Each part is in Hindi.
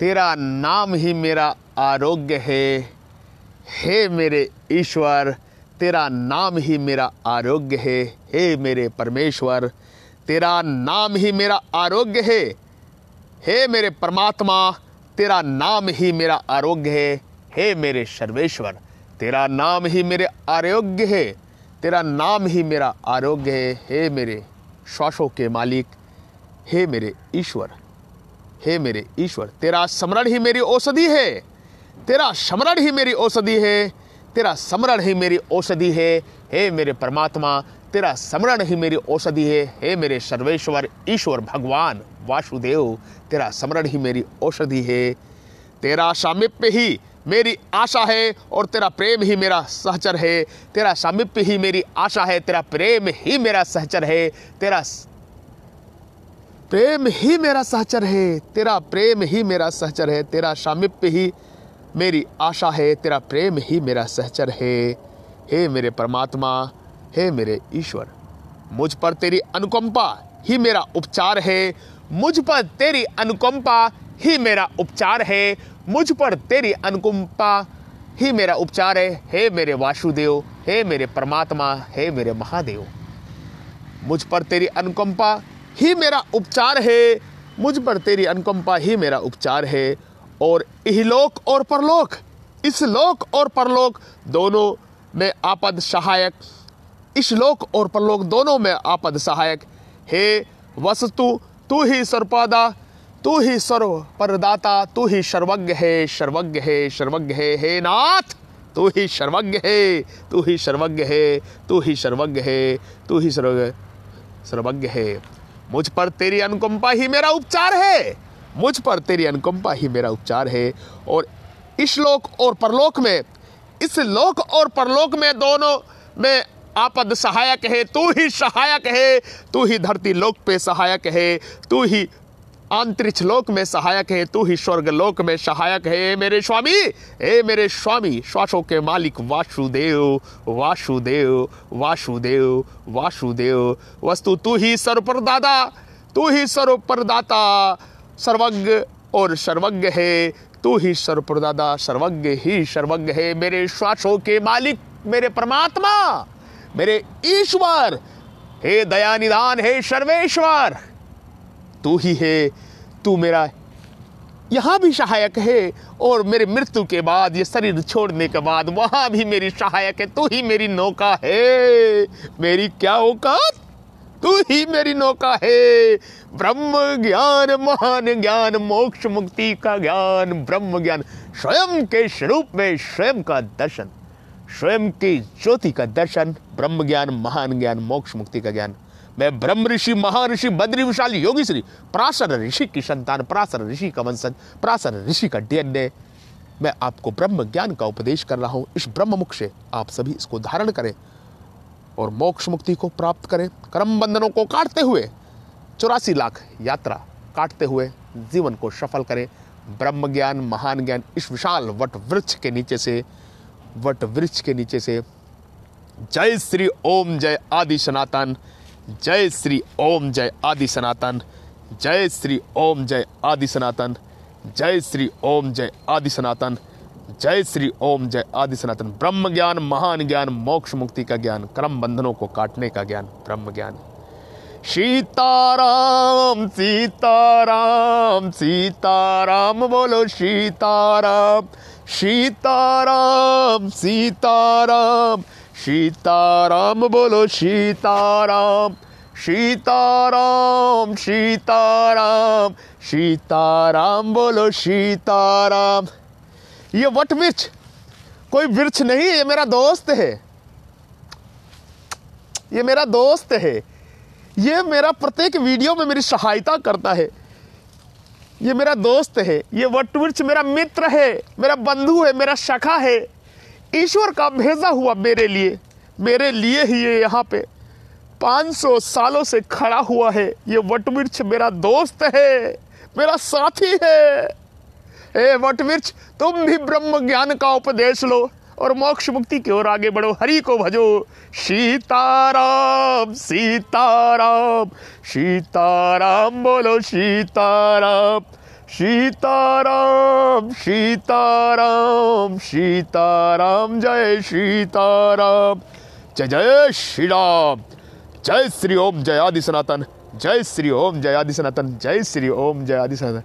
तेरा नाम ही मेरा आरोग्य है हे मेरे ईश्वर तेरा नाम ही मेरा आरोग्य है हे मेरे परमेश्वर तेरा नाम ही मेरा आरोग्य है हे मेरे परमात्मा तेरा नाम ही मेरा आरोग्य है हे मेरे सर्वेश्वर तेरा नाम ही मेरे आरोग्य है तेरा नाम ही मेरा आरोग्य है हे मेरे श्वासों के मालिक हे मेरे ईश्वर हे मेरे ईश्वर तेरा स्मरण ही मेरी औषधि है तेरा स्मरण ही मेरी औषधि है तेरा स्मरण ही मेरी औषधि है हे मेरे परमात्मा तेरा स्मरण ही मेरी औषधि है हे मेरे सर्वेश्वर ईश्वर भगवान वासुदेव तेरा स्मरण ही मेरी औषधि है तेरा सामिप्य ही मेरी आशा है और तेरा प्रेम ही मेरा सहचर है तेरा सामिप्य ही मेरी आशा है तेरा प्रेम ही मेरा सहचर है तेरा प्रेम ही मेरा सहचर है तेरा प्रेम ही मेरा सहचर है तेरा सामिप्य ही मेरी आशा है तेरा प्रेम ही मेरा सहचर है हे मेरे परमात्मा हे मेरे ईश्वर मुझ पर तेरी अनुकंपा ही मेरा उपचार है मुझ पर तेरी अनुकंपा ही मेरा उपचार है मुझ पर तेरी अनुकंपा ही मेरा उपचार है हे मेरे वासुदेव हे मेरे परमात्मा हे मेरे महादेव मुझ पर तेरी अनुकंपा ही मेरा उपचार है मुझ पर तेरी अनुकंपा ही मेरा उपचार है और इहलोक और परलोक इस लोक और परलोक दोनों में आपद सहायक लोक और परलोक दोनों में आपद सहायक हे वस्तु तू ही सर्वपादा तू ही सर्व परदाता तू ही सर्वज्ञ है सर्वज्ञ है सर्वज्ञ है हे नाथ तू ही सर्वज्ञ है तू ही सर्वज्ञ है तू ही सर्वज्ञ है तू ही सर्वज्ञ सर्वज्ञ है मुझ पर तेरी अनुकंपा ही मेरा उपचार है मुझ पर तेरी अनुकंपा ही मेरा उपचार है और लोक और परलोक में इस लोक और परलोक में दोनों में आपद सहायक है तू ही सहायक है तू ही धरती लोक पे सहायक है तू ही अंतरिक्ष लोक में सहायक है तू ही स्वर्ग लोक में सहायक है मेरे स्वामी हे मेरे स्वामी श्वासों के मालिक वासुदेव वासुदेव वासुदेव वासुदेव वस्तु तू ही सर्वप्रदाता तू ही सर्वप्रदाता सर्वज्ञ और सर्वज्ञ है तू ही सर्वप्रदाता सर्वज्ञ ही सर्वज्ञ है मेरे श्वासों के मालिक मेरे परमात्मा मेरे ईश्वर हे दया निदान हे सर्वेश्वर तू ही है तू मेरा यहाँ भी सहायक है और मेरे मृत्यु के बाद ये शरीर छोड़ने के बाद वहाँ भी मेरी सहायक है तू ही मेरी नौका है मेरी क्या औकात तू ही मेरी नौका है ब्रह्म ज्ञान महान ज्ञान मोक्ष मुक्ति का ज्ञान ब्रह्म ज्ञान स्वयं के स्वरूप में स्वयं का दर्शन स्वयं की ज्योति का दर्शन ब्रह्म ज्ञान महान ज्ञान मोक्ष मुक्ति का ज्ञान मैं ब्रह्म ऋषि महर्षि बद्री विशाल योगी श्री प्रासर ऋषि की संतान प्रासर ऋषि का वंशज प्रासर ऋषि का डीएनए मैं आपको ब्रह्म ज्ञान का उपदेश कर रहा हूँ इस ब्रह्म मुख से आप सभी इसको धारण करें और मोक्ष मुक्ति को प्राप्त करें कर्म बंधनों को काटते हुए चौरासी लाख यात्रा काटते हुए जीवन को सफल करें ब्रह्म ज्ञान महान ज्ञान इस विशाल वट वृक्ष के नीचे से वट वृक्ष के नीचे से जय श्री ओम जय आदि सनातन जय श्री ओम जय आदि सनातन जय श्री ओम जय आदि सनातन जय श्री ओम जय आदि सनातन जय श्री ओम जय आदि सनातन ब्रह्म ज्ञान महान ज्ञान मोक्ष मुक्ति का ज्ञान क्रम बंधनों को काटने का ज्ञान ब्रह्म ज्ञान सीताराम सीताराम सीताराम बोलो सीताराम सीताराम सीताराम सीताराम बोलो सीताराम सीताराम सीताराम सीताराम बोलो सीताराम ये वट वृक्ष कोई वृक्ष नहीं ये मेरा दोस्त है ये मेरा दोस्त है ये मेरा प्रत्येक वीडियो में मेरी सहायता करता है ये मेरा दोस्त है ये वट वृक्ष मेरा मित्र है मेरा बंधु है मेरा सखा है ईश्वर का भेजा हुआ मेरे लिए मेरे लिए ही ये यहाँ पे 500 सालों से खड़ा हुआ है ये वटवृक्ष मेरा दोस्त है मेरा साथी है हे वटवृक्ष तुम भी ब्रह्म ज्ञान का उपदेश लो और मोक्ष मुक्ति की ओर आगे बढ़ो हरि को भजो सीताराम सीताराम सीताराम बोलो सीताराम सीताराम सीताराम सीताराम जय सीताराम जय जय श्री राम जय श्री ओम जय आदि सनातन जय श्री ओम जय आदि सनातन जय श्री ओम जय आदि सनातन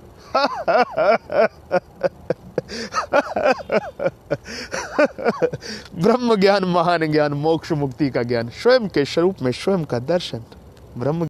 ब्रह्म ज्ञान महान ज्ञान मोक्ष मुक्ति का ज्ञान स्वयं के स्वरूप में स्वयं का दर्शन ब्रह्म